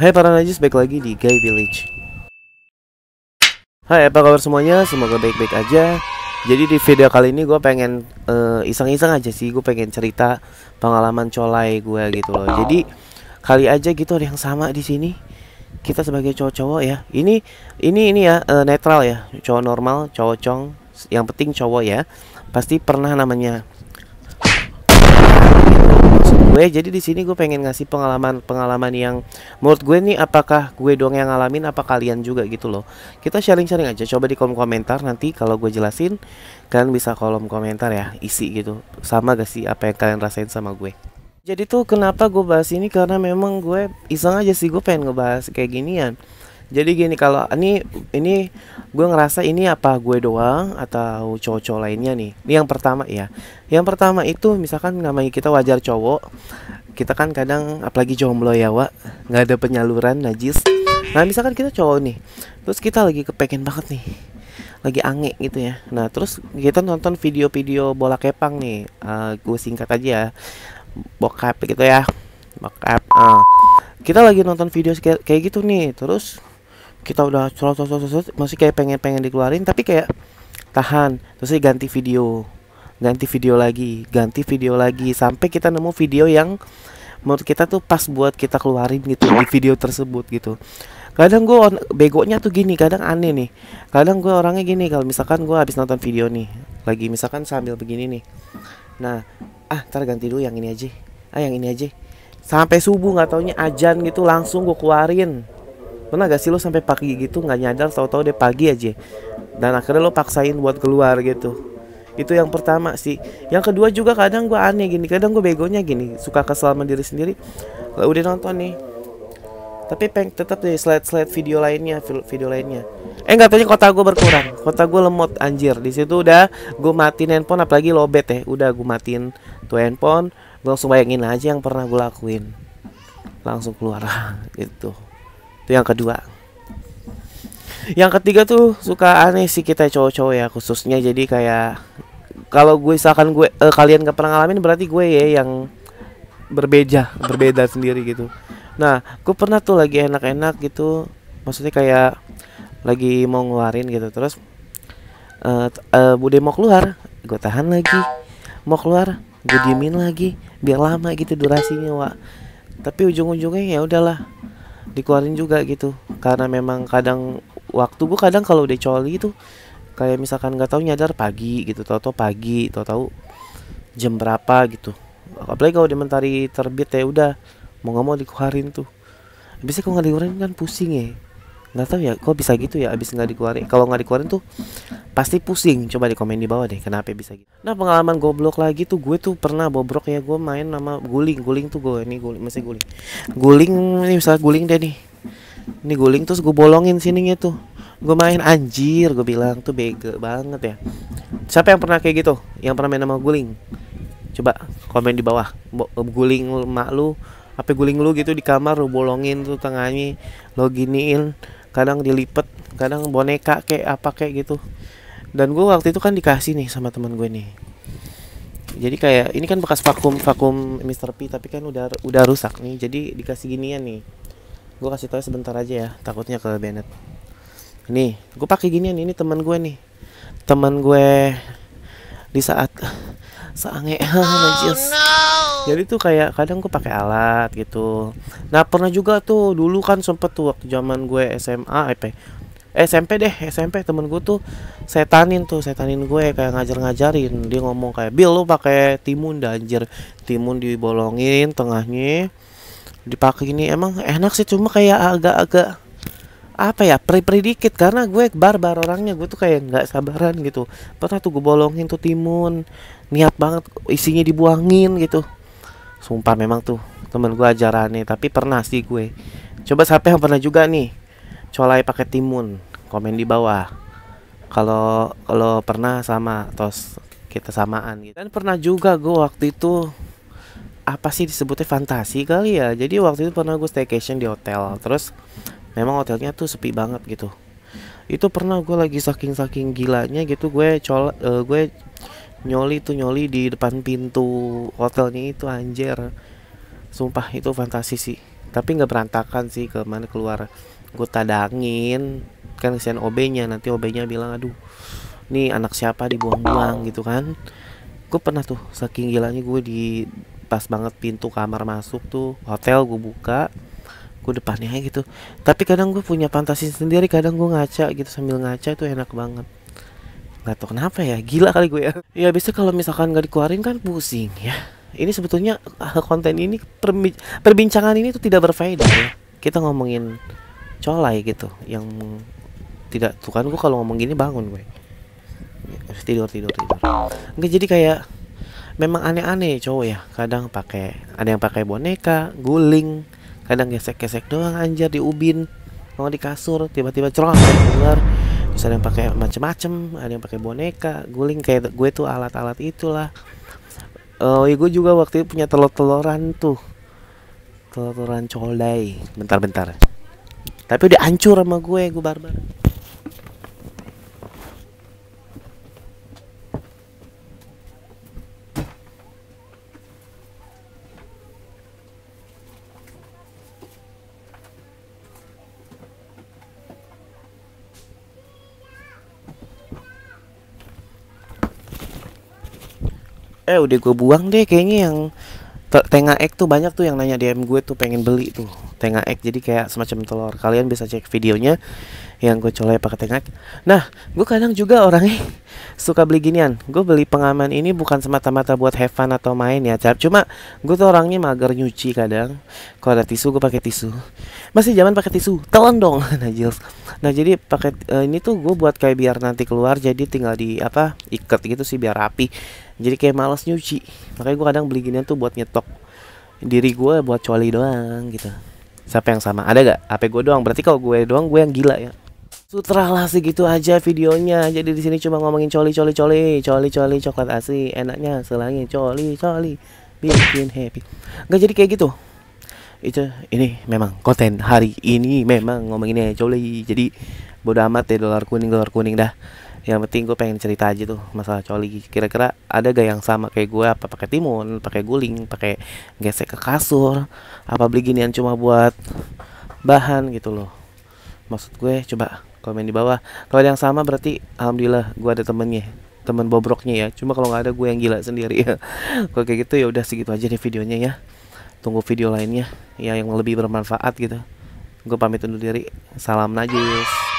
Hai para najis, balik lagi di Guy Village Hai apa kabar semuanya, semoga baik-baik aja Jadi di video kali ini gue pengen eh, iseng-iseng uh, aja sih Gue pengen cerita pengalaman colai gue gitu loh Jadi kali aja gitu ada yang sama di sini Kita sebagai cowok-cowok ya Ini ini ini ya uh, netral ya Cowok normal, cowok cong Yang penting cowok ya Pasti pernah namanya gue jadi di sini gue pengen ngasih pengalaman pengalaman yang menurut gue nih apakah gue doang yang ngalamin apa kalian juga gitu loh kita sharing sharing aja coba di kolom komentar nanti kalau gue jelasin kalian bisa kolom komentar ya isi gitu sama gak sih apa yang kalian rasain sama gue jadi tuh kenapa gue bahas ini karena memang gue iseng aja sih gue pengen ngebahas kayak ginian jadi gini kalau ini ini gue ngerasa ini apa gue doang atau cowok-cowok lainnya nih. Ini yang pertama ya. Yang pertama itu misalkan namanya kita wajar cowok. Kita kan kadang apalagi jomblo ya, Wak. nggak ada penyaluran najis. Nah, misalkan kita cowok nih. Terus kita lagi kepengen banget nih lagi ange gitu ya. Nah terus kita nonton video-video bola kepang nih, uh, eh, gue singkat aja ya, bokap gitu ya, bokap. Uh. Kita lagi nonton video kayak gitu nih, terus kita udah slot slot slot masih kayak pengen pengen dikeluarin tapi kayak tahan terus ganti video ganti video lagi ganti video lagi sampai kita nemu video yang menurut kita tuh pas buat kita keluarin gitu di video tersebut gitu kadang gue begonya tuh gini kadang aneh nih kadang gue orangnya gini kalau misalkan gue habis nonton video nih lagi misalkan sambil begini nih nah ah ntar ganti dulu yang ini aja ah yang ini aja sampai subuh nggak taunya ajan gitu langsung gue keluarin pernah gak sih lo sampai pagi gitu nggak nyadar tau-tau deh pagi aja dan akhirnya lo paksain buat keluar gitu itu yang pertama sih yang kedua juga kadang gue aneh gini kadang gue begonya gini suka kesel sama diri sendiri lah udah nonton nih tapi peng tetap deh slide slide video lainnya video lainnya eh nggak tanya kota gue berkurang kota gue lemot anjir di situ udah gue matiin handphone apalagi lobet ya udah gue matiin tuh handphone gue langsung bayangin aja yang pernah gue lakuin langsung keluar gitu itu yang kedua yang ketiga tuh suka aneh sih kita cowok-cowok ya khususnya jadi kayak kalau gue misalkan gue eh, kalian gak pernah ngalamin berarti gue ya yang berbeda berbeda sendiri gitu nah gue pernah tuh lagi enak-enak gitu maksudnya kayak lagi mau ngeluarin gitu terus uh, uh, bude mau keluar gue tahan lagi mau keluar gue diemin lagi biar lama gitu durasinya wa tapi ujung-ujungnya ya udahlah dikeluarin juga gitu karena memang kadang waktu gue kadang kalau udah coli itu kayak misalkan nggak tahu nyadar pagi gitu tau-tau pagi tau-tau jam berapa gitu apalagi kalau di mentari terbit ya udah mau nggak mau dikeluarin tuh bisa kalau nggak dikeluarin kan pusing ya nggak tahu ya kok bisa gitu ya abis nggak dikeluarin kalau nggak dikeluarin tuh pasti pusing coba di komen di bawah deh kenapa bisa gitu nah pengalaman goblok lagi tuh gue tuh pernah bobrok ya gue main nama guling guling tuh gue ini guling masih guling guling ini misalnya guling deh nih ini guling terus gue bolongin sininya tuh gue main anjir gue bilang tuh bege banget ya siapa yang pernah kayak gitu yang pernah main nama guling coba komen di bawah guling mak lu HP guling lu gitu di kamar lu bolongin tuh tengahnya lo giniin kadang dilipet kadang boneka kayak apa kayak gitu dan gue waktu itu kan dikasih nih sama teman gue nih jadi kayak ini kan bekas vakum vakum Mister P tapi kan udah udah rusak nih jadi dikasih ginian nih gue kasih tau sebentar aja ya takutnya ke Bennett nih gue pakai ginian ini teman gue nih teman gue di saat seangeh oh, no jadi tuh kayak kadang gue pakai alat gitu nah pernah juga tuh dulu kan sempet tuh waktu zaman gue SMA apa SMP eh, deh SMP temen gue tuh setanin tuh setanin gue ya, kayak ngajar-ngajarin dia ngomong kayak Bill lo pakai timun anjir timun dibolongin tengahnya dipakai ini emang enak sih cuma kayak agak-agak apa ya pre pre dikit karena gue barbar orangnya gue tuh kayak nggak sabaran gitu pernah tuh gue bolongin tuh timun niat banget isinya dibuangin gitu Sumpah memang tuh temen gue ajarannya Tapi pernah sih gue Coba siapa yang pernah juga nih Colai pakai timun Komen di bawah Kalau kalau pernah sama Terus kita samaan gitu Dan pernah juga gue waktu itu apa sih disebutnya fantasi kali ya jadi waktu itu pernah gue staycation di hotel terus memang hotelnya tuh sepi banget gitu itu pernah gue lagi saking saking gilanya gitu gue col uh, gue nyoli tuh nyoli di depan pintu hotelnya itu anjir sumpah itu fantasi sih tapi nggak berantakan sih kemana keluar gue tadangin kan kesian OB nya nanti OB nya bilang aduh nih anak siapa dibuang-buang gitu kan gue pernah tuh saking gilanya gue di pas banget pintu kamar masuk tuh hotel gue buka gue depannya gitu tapi kadang gue punya fantasi sendiri kadang gue ngaca gitu sambil ngaca itu enak banget nggak tau kenapa ya gila kali gue ya ya biasanya kalau misalkan nggak dikeluarin kan pusing ya ini sebetulnya eh, konten ini perbincangan ini tuh tidak berfaedah ya kita ngomongin colai gitu yang tidak tuh kan gue kalau ngomong gini bangun gue tidur tidur tidur nggak jadi kayak memang aneh-aneh cowok ya kadang pakai ada yang pakai boneka guling kadang gesek-gesek doang anjir di ubin mau di kasur tiba-tiba cerot keluar terus ada yang pakai macem-macem ada yang pakai boneka guling kayak gue tuh alat-alat itulah oh uh, gue juga waktu itu punya telur-teloran tuh telur-teloran colai bentar-bentar tapi udah hancur sama gue gue barbar eh udah gue buang deh kayaknya yang tengah ek tuh banyak tuh yang nanya DM gue tuh pengen beli tuh tengah egg jadi kayak semacam telur kalian bisa cek videonya yang gue colek pakai tengah nah gue kadang juga orangnya suka beli ginian gue beli pengaman ini bukan semata-mata buat have fun atau main ya cuma gue tuh orangnya mager nyuci kadang kalau ada tisu gue pakai tisu masih zaman pakai tisu telan dong nah nah jadi pakai uh, ini tuh gue buat kayak biar nanti keluar jadi tinggal di apa ikat gitu sih biar rapi jadi kayak males nyuci makanya gue kadang beli ginian tuh buat nyetok diri gue buat coli doang gitu siapa yang sama ada gak apa gue doang berarti kalau gue doang gue yang gila ya Sutra lah sih gitu aja videonya. Jadi di sini cuma ngomongin coli coli coli, coli coli coklat asli, enaknya selangin coli coli bikin happy. Gak jadi kayak gitu. Itu ini memang konten hari ini memang ngomonginnya coli. Jadi bodo amat ya dolar kuning dolar kuning dah yang penting gue pengen cerita aja tuh masalah coli kira-kira ada gak yang sama kayak gue apa pakai timun pakai guling pakai gesek ke kasur apa beli ginian cuma buat bahan gitu loh maksud gue coba komen di bawah kalau ada yang sama berarti alhamdulillah gue ada temennya teman bobroknya ya cuma kalau nggak ada gue yang gila sendiri ya kalau kayak gitu ya udah segitu aja deh videonya ya tunggu video lainnya ya yang lebih bermanfaat gitu gue pamit undur diri salam najis